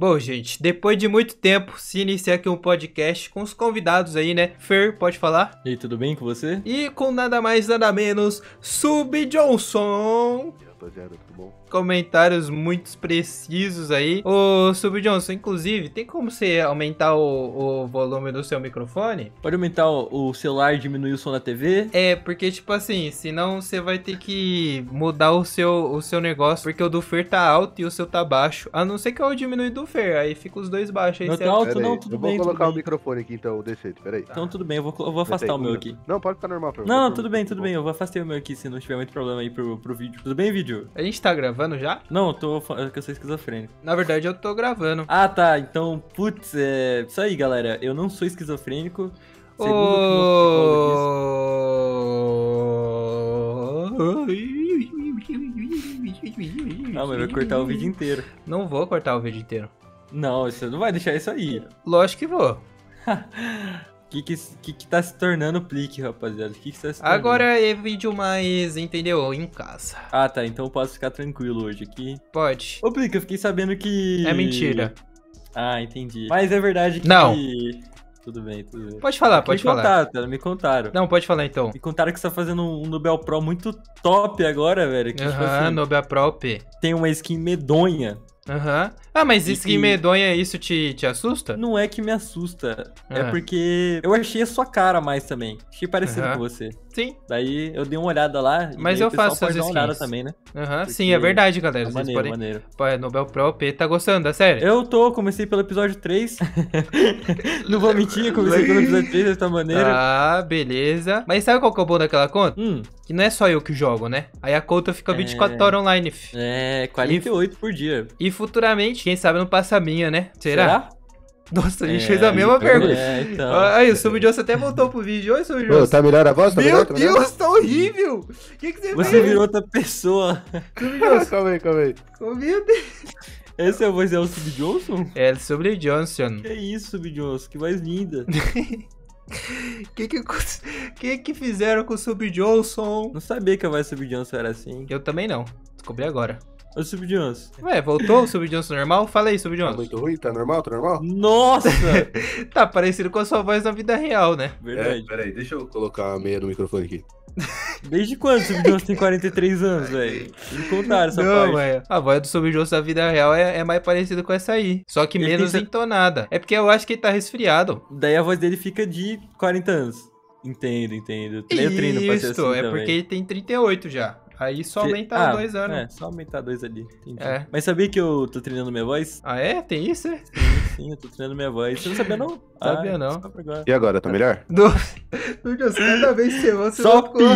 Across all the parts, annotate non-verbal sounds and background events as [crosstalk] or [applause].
Bom, gente, depois de muito tempo, se inicia aqui um podcast com os convidados aí, né? Fer, pode falar? E aí, tudo bem com você? E com nada mais, nada menos, Sub Johnson. E aí, rapaziada, tudo bom? comentários muito precisos aí. Ô, Sub Johnson, inclusive, tem como você aumentar o, o volume do seu microfone? Pode aumentar o, o celular e diminuir o som da TV? É, porque, tipo assim, senão você vai ter que mudar o seu, o seu negócio, porque o do Fer tá alto e o seu tá baixo. A não ser que eu diminui do Fer, aí fica os dois baixos. Aí não tá alto, não, tudo bem. Eu vou colocar o microfone aqui, então, desse jeito, peraí. Então, tudo bem, eu vou, eu vou afastar o meu aqui. Não, pode ficar normal. Pra não, não, tudo bem, tudo bom. bem, eu vou afastar o meu aqui, se não tiver muito problema aí pro, pro vídeo. Tudo bem, vídeo? A gente tá gravando gravando já? Não, eu tô falando é que eu sou esquizofrênico. Na verdade, eu tô gravando. Ah, tá. Então, putz, é. Isso aí, galera. Eu não sou esquizofrênico. Segundo oh... [laughs] Não, mas vai cortar o vídeo inteiro. Não vou cortar o vídeo inteiro. Não, você não vai deixar isso aí. Lógico que vou. [laughs] que que, que que tá se tornando Plique, rapaziada? Que que tá Agora é vídeo mais, entendeu? Em casa. Ah, tá. Então eu posso ficar tranquilo hoje aqui. Pode. Ô, Plique, eu fiquei sabendo que... É mentira. Ah, entendi. Mas é verdade que... Não. Tudo bem, tudo bem. Pode falar, pode me falar. Contaram, cara, me contaram. Não, pode falar então. Me contaram que você tá fazendo um Nobel Pro muito top agora, velho. Ah, uhum, tipo assim, Nobel Pro P. Tem uma skin medonha Aham. Uhum. Ah, mas isso que medonha, isso te, te assusta? Não é que me assusta. Uhum. É ah. porque eu achei a sua cara mais também. Achei parecido uhum. com você. Sim. Daí eu dei uma olhada lá. Mas eu faço as skins. uma também, né? Aham, sim, é verdade, galera. É maneiro, podem... maneiro. Pô, é Nobel Pro P, tá gostando, da é série? Eu tô, comecei pelo episódio 3. [laughs] não vou mentir, comecei pelo episódio 3 dessa tá maneira. Ah, beleza. Mas sabe qual que é o bom daquela conta? Hum. Que não é só eu que jogo, né? Aí a conta fica 24 é... horas online. É, 48 e... por dia. E futuramente, quem sabe não passa a minha, né? Será? Será? Nossa, a gente é, fez a mesma pergunta. É, então. Aí, o Sub Johnson até voltou pro vídeo. Oi, Sub Johnson. Tá melhor a voz? Tá Meu melhor, tá Deus, melhor? tá horrível! O que, que você, fez? Você virou outra pessoa. Sub [laughs] Johnson. calma aí, calma aí. Meu Deus. Essa é o voz dela, Sub Johnson? É, Sub é, Johnson. Que isso, Sub Johnson, que voz linda. [laughs] que, que, que que fizeram com o Sub Johnson? Não sabia que a voz Sub Johnson era assim. Eu também não. Descobri agora. Olha o Subjones. Ué, voltou o Subjones normal? Fala aí, Subjones. Tá muito ruim? Tá normal? Tá normal? Nossa! [laughs] tá parecido com a sua voz na vida real, né? Verdade. É, peraí, deixa eu colocar a meia do microfone aqui. Desde quando o Subjones tem 43 anos, velho? Me contaram essa Não, parte. A voz do Subjones da vida real é, é, mais parecida com essa aí. Só que ele menos tem... entonada. É porque eu acho que ele tá resfriado. Daí a voz dele fica de 40 anos. Entendo, entendo. Eu treino pra ser assim é também. porque ele tem 38 já. Aí só aumentar ah, dois anos. É, só aumentar dois ali. Entendi. É. Mas sabia que eu tô treinando minha voz? Ah, é? Tem isso, é? Sim, sim, eu tô treinando minha voz. Você não sabia, não? [laughs] Ah, sabia, não. Agora. E agora, tá melhor? Do... Lucas, cada vez que você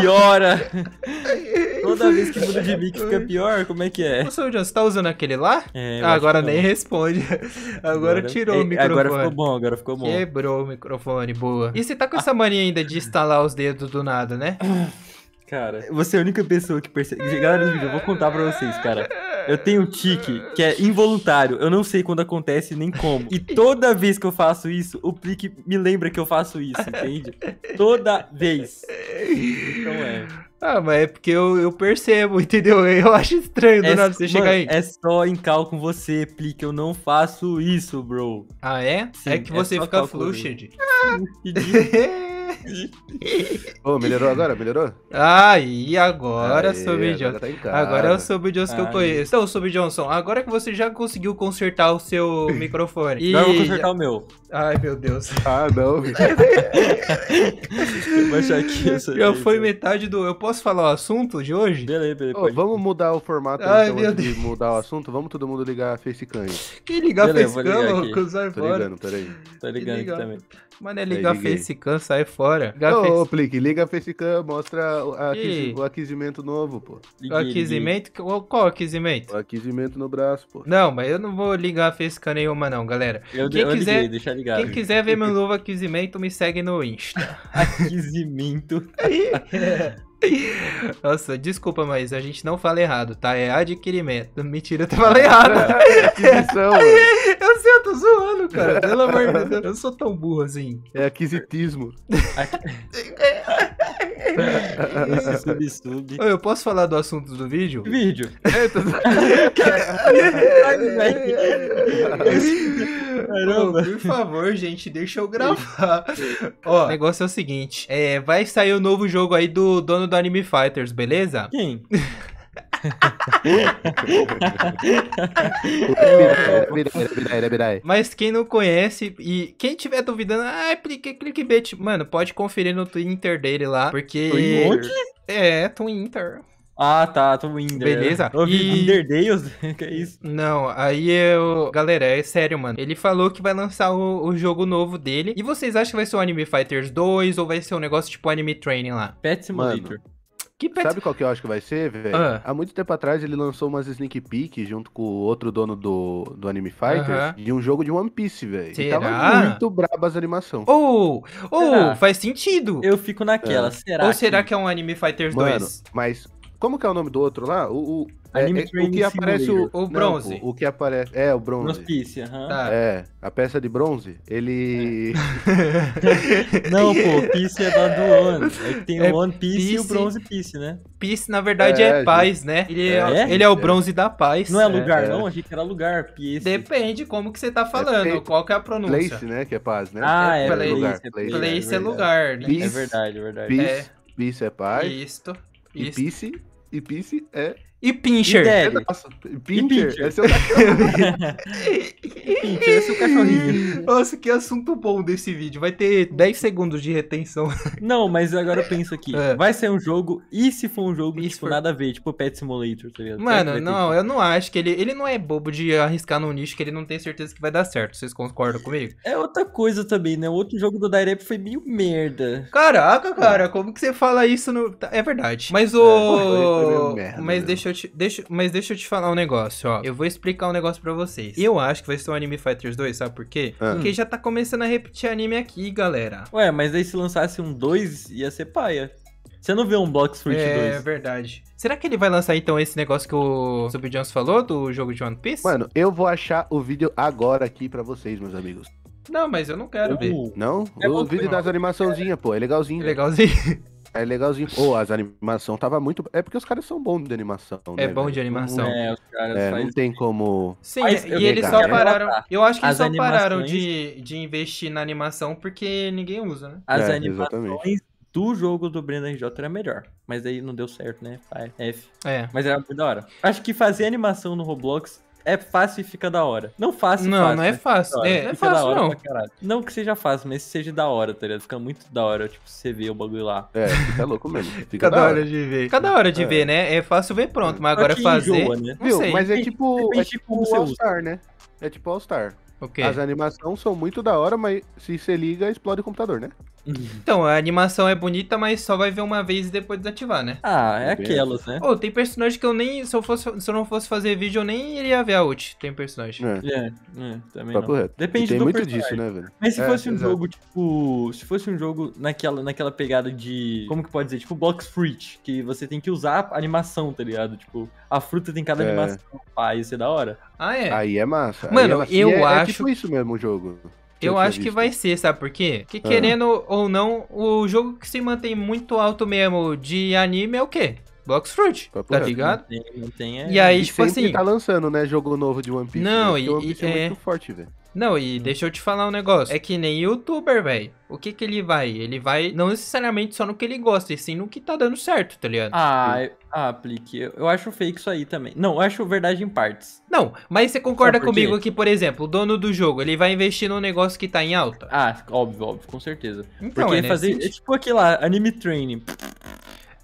piora! [laughs] Toda vez que muda de mic fica pior, como é que é? Ô, Sr. você tá usando aquele lá? É, ah, agora nem responde. [laughs] Agora, agora tirou é, o microfone. Agora ficou bom, agora ficou bom. Quebrou o microfone, boa. E você tá com ah. essa mania ainda de instalar os dedos do nada, né? Cara. Você é a única pessoa que percebe. [laughs] Galera, do eu vou contar pra vocês, cara. Eu tenho um tique que é involuntário. Eu não sei quando acontece nem como. E toda vez que eu faço isso, o plique me lembra que eu faço isso, entende? Toda vez. Então é. Ah, mas é porque eu, eu percebo, entendeu? Eu acho estranho do é, nada você chegar aí. É só em cal com você, Plique. Eu não faço isso, bro. Ah, é? Sim, é que você é fica flushed. Ah. [laughs] Ô, melhorou agora? Melhorou? Ah, e agora, Aê, Sub Johnson? Tá agora é o Sub Johnson que eu conheço. Então, Sub Johnson, agora que você já conseguiu consertar o seu [laughs] microfone. E... Não, eu vou consertar o meu. Ai, meu Deus. Ah, não, [laughs] bicho. aqui essa. Já foi metade do. Eu posso falar o assunto de hoje? Beleza, beleza. Oh, vamos mudar o formato Ai, então, meu Deus. de mudar o assunto. Vamos todo mundo ligar a facecam. Quem ligar a facecam, Tô ligando, peraí. Tô ligando aqui também. Mano, é ligar Facecam, sai fora. Liga ô, Plique, liga Facecam, mostra o, aquisi, o aquecimento novo, pô. O aquecimento? Qual aquisimento? O aquisimento no braço, pô. Não, mas eu não vou ligar Facecam nenhuma, não, galera. Eu, quem eu quiser, liguei, deixa ligado. Quem quiser ver meu [laughs] novo aquisimento, me segue no Insta. [laughs] aquisimento? [laughs] Nossa, desculpa, mas a gente não fala errado, tá? É adquirimento. Mentira, tu fala errado. É, aquisição. eu sinto eu isso, cara? [laughs] Pelo amor de Deus, eu não sou tão burro assim. É aquisitismo. [laughs] sub sub. eu posso falar do assunto do vídeo? Vídeo. É, tô... Caramba. por favor, gente, deixa eu gravar. Ó, o negócio é o seguinte: é, vai sair o um novo jogo aí do dono do Anime Fighters, beleza? Quem? [laughs] Mas quem não conhece e quem tiver duvidando, ah, clickbait, mano, pode conferir no Twitter dele lá, porque... Twitter? É, Twitter. Ah, tá, tô Beleza. Twitter vi Underdeus, [laughs] que é isso? Não, aí eu... Galera, é sério, mano. Ele falou que vai lançar o, o, jogo novo dele. E vocês acham que vai ser o Anime Fighters 2 ou vai ser um negócio tipo Anime Training lá? Pet Simulator. Mano. Que pet... Sabe qual que eu acho que vai ser, velho? Ah. Há muito tempo atrás ele lançou umas sneak peek junto com o outro dono do, do Anime Fighters uh -huh. de um jogo de One Piece, velho. E tava muito braba as animações. Ou, oh, ou, oh, faz sentido. Eu fico naquela, é. será? Ou será que é um Anime Fighters Mano, Mas como que é o nome do outro lá? O, o, é, é, o que aparece o, o bronze. Não, o, que aparece é o bronze. Hospício, uhum. tá. É, a peça de bronze, ele é. [laughs] Não, pô, Peace é da do One. É que tem o One Piece, Piece, e o Bronze Piece, né? Peace na verdade é, é paz, gente. né? Ele é, é, é, ele é o bronze da paz. Não é lugar, não, A gente era lugar, Peace. Depende como que você tá falando, qual que é a pronúncia. Place, né, que é paz, né? Ah, é, place, lugar, place, place, é lugar, né? Peace, é verdade, verdade. Peace, é paz. Isto. E, e e Piece é e Pincher. E Pincher. Pincher. Esse é o [laughs] Pincher, é cachorrinho. [laughs] Nossa, que assunto bom desse vídeo. Vai ter 10 segundos de retenção. [laughs] Não, mas agora eu penso aqui. É. Vai ser um jogo, e se for um jogo, e tipo, for... nada a ver, tipo Pet Simulator, tá ligado? Mano, não, eu não acho que ele... Ele não é bobo de arriscar num nicho que ele não tem certeza que vai dar certo. Vocês concordam comigo? É outra coisa também, né? O outro jogo do Direp foi meio merda. Caraca, cara, é. como que você fala isso no... Tá, é verdade. Mas é, o... Foi, merda, mas mesmo. deixa eu te, deixa, mas deixa eu te falar um negócio, ó. Eu vou explicar um negócio para vocês. Eu acho que vai ser um Anime Fighters 2, sabe por quê? Ah. Porque já tá começando a repetir anime aqui, galera. Ué, mas aí se lançasse um 2, ia ser paia. Você não vê um Box Fruit é, 2. É verdade. Será que ele vai lançar então esse negócio que o Sub Jones falou do jogo de One Piece? Mano, eu vou achar o vídeo agora aqui para vocês, meus amigos. Não, mas eu não quero uh, ver. Não? É o vídeo das animaçãozinhas, pô. É legalzinho. É legalzinho. [laughs] É legalzinho. Pô, oh, as animação tava muito. É porque os caras são bons de animação. Né, é né, bom de animação. É, os caras é, faz... Não tem como. Sim, Mas, e eles só né? pararam. Eu acho que eles só animações... pararam de, de investir na animação porque ninguém usa, né? As é, animações exatamente do jogo do Brendan J era melhor. Mas aí não deu certo, né? F. É. Mas era muito da hora. Acho que fazer animação no Roblox é fácil e fica da hora. Não fácil, Não, fácil, não é fácil. É, é não é fácil, não. Não que seja fácil, mas seja da hora, tá ligado? Fica muito da hora, tipo, você vê o bagulho lá. É, fica louco mesmo. [laughs] Fica, fica da hora. hora de ver. Fica da hora de é. ver, né? É fácil ver pronto, mas agora fazer... Enjoa, né? Viu, mas é tipo, é tipo o All-Star, né? É tipo All-Star. Okay. As animações são muito da hora, mas se você liga, explode o computador, né? Uhum. Então, a animação é bonita, mas só vai ver uma vez e depois desativar, né? Ah, é aquelas, né? Pô, oh, tem personagem que eu nem. Se eu, fosse, se eu não fosse fazer vídeo, eu nem iria ver a ult. Tem personagem. É, é, é também. não. Depende tem do muito personagem. disso, né, velho? Mas se é, fosse um exato. jogo, tipo. Se fosse um jogo naquela, naquela pegada de. Como que pode dizer? Tipo, Box Fruit, que você tem que usar a animação, tá ligado? Tipo, a fruta tem cada é. animação. Ah, isso é da hora. Ah, é? Aí é massa. Mano, é massa. eu é, é acho. É tipo isso mesmo o jogo. Eu acho que vai ser, sabe por quê? Que ah. querendo ou não, o jogo que se mantém muito alto mesmo de anime é o quê? Box Fruit, Papo tá, tá reto, ligado? Não tem, não tem, é... E aí, e tipo assim. tá lançando, né? Jogo novo de One Piece. Não, né? e. One Piece é, é muito forte, velho. Não, e hum. deixa eu te falar um negócio. É que nem youtuber, velho. O que que ele vai? Ele vai não necessariamente só no que ele gosta, e sim no que tá dando certo, tá ligado? Ah, eu, ah eu, eu acho fake isso aí também. Não, eu acho verdade em partes. Não, mas você concorda comigo que, por exemplo, o dono do jogo, ele vai investir num negócio que tá em alta? Ah, óbvio, óbvio, com certeza. Então, porque é né? fazer, é tipo aquele lá, anime training.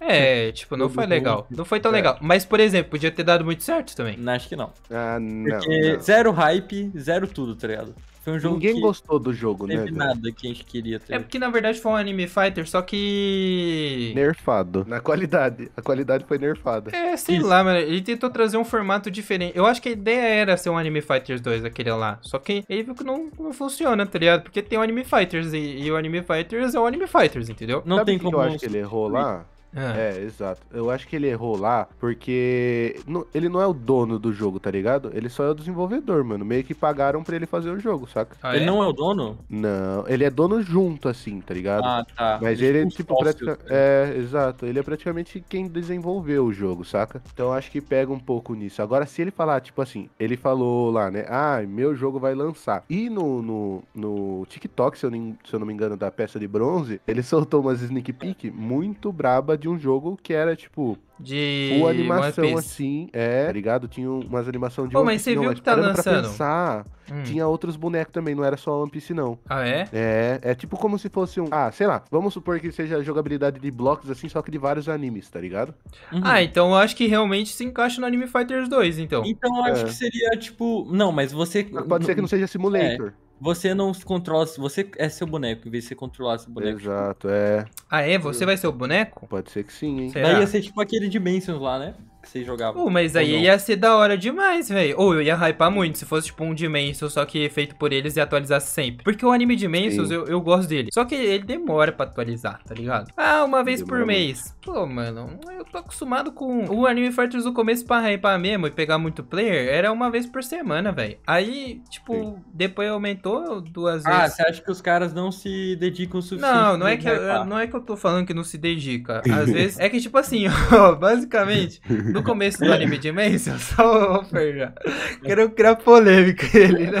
É, [laughs] tipo, não foi legal. Não foi tão é. legal. Mas, por exemplo, podia ter dado muito certo também. Não, acho que não. Ah, não. Porque não. zero hype, zero tudo, tá ligado? Foi um jogo Ninguém que gostou do jogo, né? Não teve nada que a gente queria ter. Tá é porque, na verdade, foi um anime fighter, só que... Nerfado. Na qualidade. A qualidade foi nerfada. É, sei Isso. lá, mano. Ele tentou trazer um formato diferente. Eu acho que a ideia era ser um anime fighters 2, aquele lá. Só que ele viu que não, não funciona, tá ligado? Porque tem o anime fighters e, e o anime fighters é o anime fighters, entendeu? Não Sabe tem como... eu acho que ele errou lá? É. é, exato. Eu acho que ele errou lá porque ele não é o dono do jogo, tá ligado? Ele só é o desenvolvedor, mano. Meio que pagaram pra ele fazer o jogo, saca? Ah, ele é? não é o dono? Não, ele é dono junto, assim, tá ligado? Ah, tá. Mas ele, ele é, tipo, né? É, exato. Ele é praticamente quem desenvolveu o jogo, saca? Então acho que pega um pouco nisso. Agora, se ele falar, tipo assim, ele falou lá, né? Ah, meu jogo vai lançar. E no, no, no TikTok, se eu, se eu não me engano, da peça de bronze, ele [laughs] soltou umas sneak peek muito braba de um jogo que era, tipo, de animação assim, é, tá ligado? Tinha umas animações de Pô, One Piece. Mas você não, viu mas que tá tipo, lançando? Pra pensar, hum. Tinha outros bonecos também, não era só One Piece, não. Ah, é? É, é tipo como se fosse um. Ah, sei lá, vamos supor que seja jogabilidade de blocos assim, só que de vários animes, tá ligado? Uhum. Ah, então eu acho que realmente se encaixa no Anime Fighters 2, então. Então eu acho é. que seria tipo. Não, mas você. Pode ser que não seja Simulator. É. Você não controla. Você é seu boneco, em vez de você controlar seu boneco. Tipo, Exato, é. Ah, é? Você vai ser o boneco? Pode ser que sim, hein? Será? Daí ia ser tipo aquele Dimensions lá, né? que vocês jogavam. Pô, mas aí não. ia ser da hora demais, velho. Ou eu ia hypar muito se fosse tipo um Dimensions, só que feito por eles e atualizasse sempre. Porque o anime Dimensions, eu, eu gosto dele. Só que ele demora pra atualizar, tá ligado? Ah, uma vez demora por mês. Pô, mano, eu tô acostumado com o anime Fortress do começo pra hypar mesmo e pegar muito player. Era uma vez por semana, velho. Aí, tipo, Sim. depois aumentou duas ah, vezes. Ah, você acha que os caras não se dedicam o suficiente? Não, não é, que eu, não é que eu tô falando que não se dedica. [laughs] Às vezes, é que tipo assim, [laughs] ó, basicamente... [laughs] no começo do anime Dimension, [laughs] só o já. [laughs] Quero criar polêmica ele, né?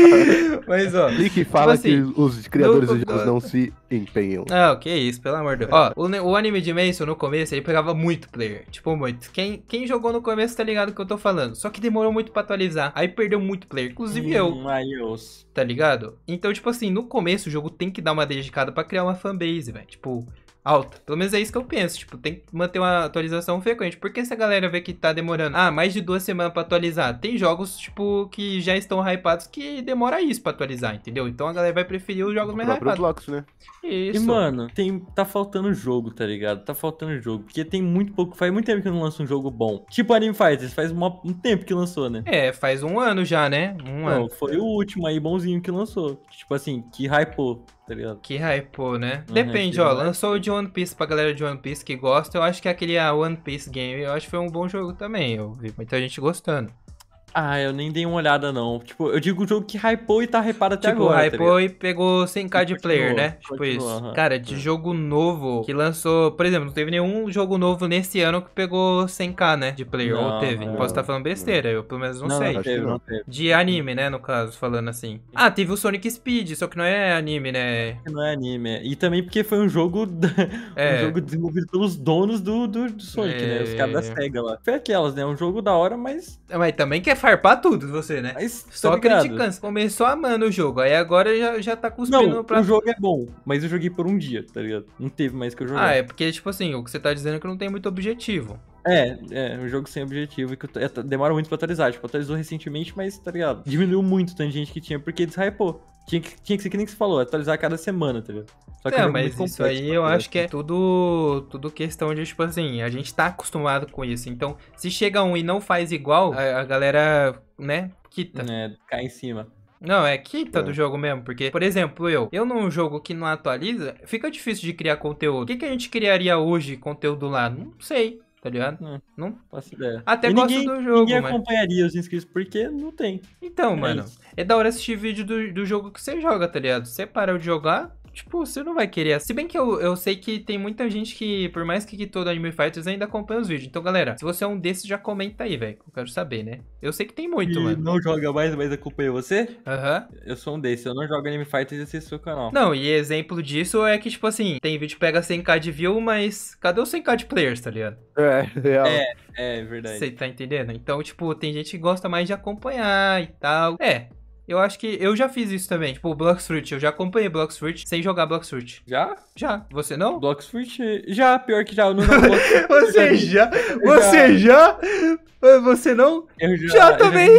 [laughs] Mas, ó. que fala tipo assim, que os criadores no... de jogos não se empenham. Ah, o que é isso, pelo amor de Deus. Ó, o, o anime Dimension no começo ele pegava muito player. Tipo, muito. Quem, quem jogou no começo tá ligado que eu tô falando. Só que demorou muito pra atualizar. Aí perdeu muito player. Inclusive hum, eu. eu. Tá ligado? Então, tipo assim, no começo o jogo tem que dar uma dedicada pra criar uma fanbase, velho. Tipo, alta. Pelo menos é isso que eu penso. Tipo, tem que manter uma atualização frequente. Porque se a galera vê que tá demorando, ah, mais de duas semanas pra atualizar, tem jogos, tipo, que já estão hypados que demora isso pra atualizar, entendeu? Então a galera vai preferir os jogos mais hypados. Blocos, né? Isso. E, mano, tem, tá faltando jogo, tá ligado? Tá faltando jogo. Porque tem muito pouco. Faz muito tempo que eu não lanço um jogo bom. Tipo Anime Fighters, faz um tempo que lançou, né? É, faz um ano já, né? Um não, ano. Foi o último aí, bonzinho que lançou. Tipo assim, que hypou tá ligado? Que hypou, né? Uhum, Depende, ó. Lançou o de One Piece pra galera de One Piece que gosta. Eu acho que é aquele ah, One Piece Game, eu acho que foi um bom jogo também. Eu vi muita gente gostando. Ah, eu nem dei uma olhada, não. Tipo, eu digo o jogo que hypou e tá hypado até tipo, agora. Tipo, hypou tá e pegou 100k de player, né? Tipo isso. Cara, de é. jogo novo que lançou. Por exemplo, não teve nenhum jogo novo nesse ano que pegou 100k, né? De player. Não, ou teve. Não, Posso estar tá falando besteira, eu pelo menos não, não sei. Não teve, não teve. De anime, né? No caso, falando assim. Ah, teve o Sonic Speed, só que não é anime, né? Não é anime. E também porque foi um jogo. É. um jogo desenvolvido pelos donos do, do, do Sonic, é... né? Os caras da é. SEGA lá. Foi aquelas, né? Um jogo da hora, mas. É, mas também que é farpar tudo, você, né? Mas, tá Só criticando. Você começou amando o jogo. Aí agora já, já tá cuspindo Não, pra... o jogo é bom, mas eu joguei por um dia, tá ligado? Não teve mais que eu jogar. Ah, é porque, tipo assim, o que você tá dizendo é que não tem muito objetivo. É, é, um jogo sem objetivo que é, demora muito pra atualizar. Tipo, atualizou recentemente, mas, tá ligado? Diminuiu muito o tanto de gente que tinha porque hypou. Tinha que, tinha que ser que nem que você falou, atualizar cada semana, tá ligado? Só que é, é mas complexo, isso aí eu tá acho que é tudo, tudo questão de, tipo assim, a gente tá acostumado com isso. Então, se chega um e não faz igual, a, a galera, né, quita. É, cai em cima. Não, é quinta é. do jogo mesmo, porque, por exemplo, eu, eu num jogo que não atualiza, fica difícil de criar conteúdo. O que, que a gente criaria hoje conteúdo lá? Não sei tá ligado? Não, não faço ideia. Até e gosto ninguém, do jogo. Ninguém mas... acompanharia os inscritos, porque não tem. Então, é mano, isso. é da hora assistir vídeo do, do jogo que você joga, tá ligado? Você para de jogar, Tipo, você não vai querer. Se bem que eu, eu sei que tem muita gente que, por mais que todo Anime Fighters, ainda acompanha os vídeos. Então, galera, se você é um desses, já comenta aí, velho. Eu quero saber, né? Eu sei que tem muito, e mano. não joga mais, mas acompanha você? Aham. Uhum. Eu sou um desses. Eu não jogo Anime Fighters e assisto seu canal. Não, e exemplo disso é que, tipo assim, tem vídeo que pega 100k de view, mas cadê os 100k de players, tá ligado? É, é real. É, é verdade. Você tá entendendo? Então, tipo, tem gente que gosta mais de acompanhar e tal. É, eu acho que eu já fiz isso também. Tipo, Bloxfruit. Eu já acompanhei Bloxfruit sem jogar Bloxfruit. Já? Já. Você não? Bloxfruit? Já, pior que já. Eu não [laughs] você já? Você já? Você não? Eu já. Já também.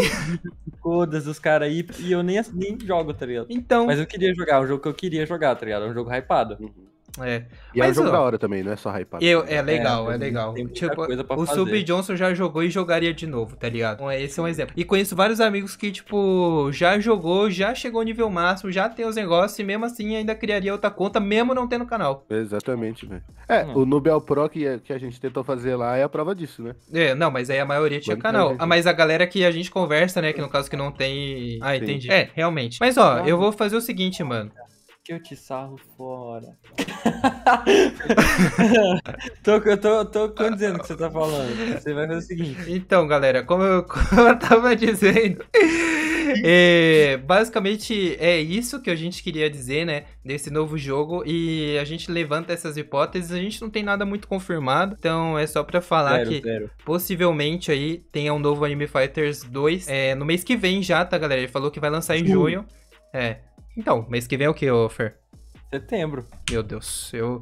todas os caras aí. E eu nem, nem jogo, tá ligado? Então. Mas eu queria jogar. É um jogo que eu queria jogar, tá ligado? É um jogo hypado. Uhum. É. E Mas, é um jogo ó, da hora também, não é só hypado. Eu, né? é, é legal, é, é legal. Tipo, o fazer. Sub Johnson já jogou e jogaria de novo, tá ligado? Então, esse é um exemplo. E conheço vários amigos que, tipo, já jogou, já chegou ao nível máximo, já tem os negócios e mesmo assim ainda criaria outra conta, mesmo não tendo canal. Exatamente, velho. É, hum. o Nubel Pro que, que a gente tentou fazer lá é a prova disso, né? É, não, mas aí a maioria tinha canal. Ah, mas a galera que a gente conversa, né, que no caso que não tem... Ah, entendi. Sim. É. é, realmente. Mas, ó, eu vou fazer o seguinte, mano que eu te sarro fora. [laughs] tô, tô, tô condizendo o que você tá falando. Você vai fazer o seguinte. Então, galera, como eu, [laughs] como eu tava dizendo, [laughs] é, basicamente é isso que a gente queria dizer, né? Desse novo jogo. E a gente levanta essas hipóteses, a gente não tem nada muito confirmado. Então é só pra falar zero, que zero. possivelmente aí tenha um novo Anime Fighters 2 é, no mês que vem já, tá, galera? Ele falou que vai lançar em junho. É, então, mês que vem é o que, Fer? Setembro. Meu Deus, eu.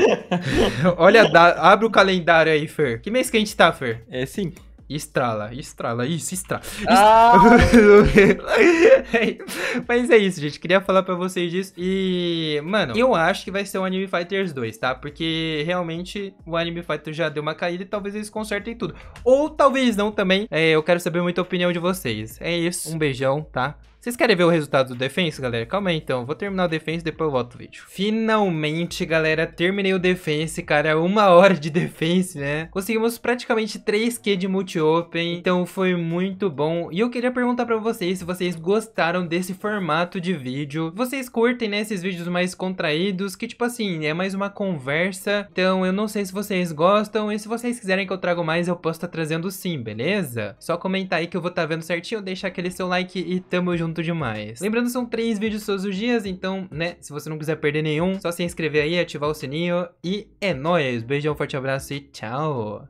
[laughs] Olha, dá, abre o calendário aí, Fer. Que mês que a gente tá, Fer? É sim. Estrala, estrala, isso, estrala. Ah! [laughs] Mas é isso, gente. Queria falar para vocês disso. E, mano, eu acho que vai ser o Anime Fighters 2, tá? Porque realmente o Anime Fighters já deu uma caída e talvez eles consertem tudo. Ou talvez não também. É, eu quero saber muita opinião de vocês. É isso. Um beijão, tá? Vocês querem ver o resultado do Defense, galera? Calma aí, então. Vou terminar o Defense, depois eu volto o vídeo. Finalmente, galera, terminei o Defense, cara. Uma hora de [laughs] Defense, né? Conseguimos praticamente 3 k de multi-open, então foi muito bom. E eu queria perguntar pra vocês se vocês gostaram desse formato de vídeo. Vocês curtem, né, esses vídeos mais contraídos, que tipo assim, é mais uma conversa. Então, eu não sei se vocês gostam, e se vocês quiserem que eu trago mais, eu posso estar tá trazendo sim, beleza? Só comentar aí que eu vou estar tá vendo certinho, deixar aquele seu like e tamo junto demais. Lembrando, são três vídeos todos os dias, então, né, se você não quiser perder nenhum, só se inscrever aí, ativar o sininho e é nóis. Beijão, forte abraço e tchau!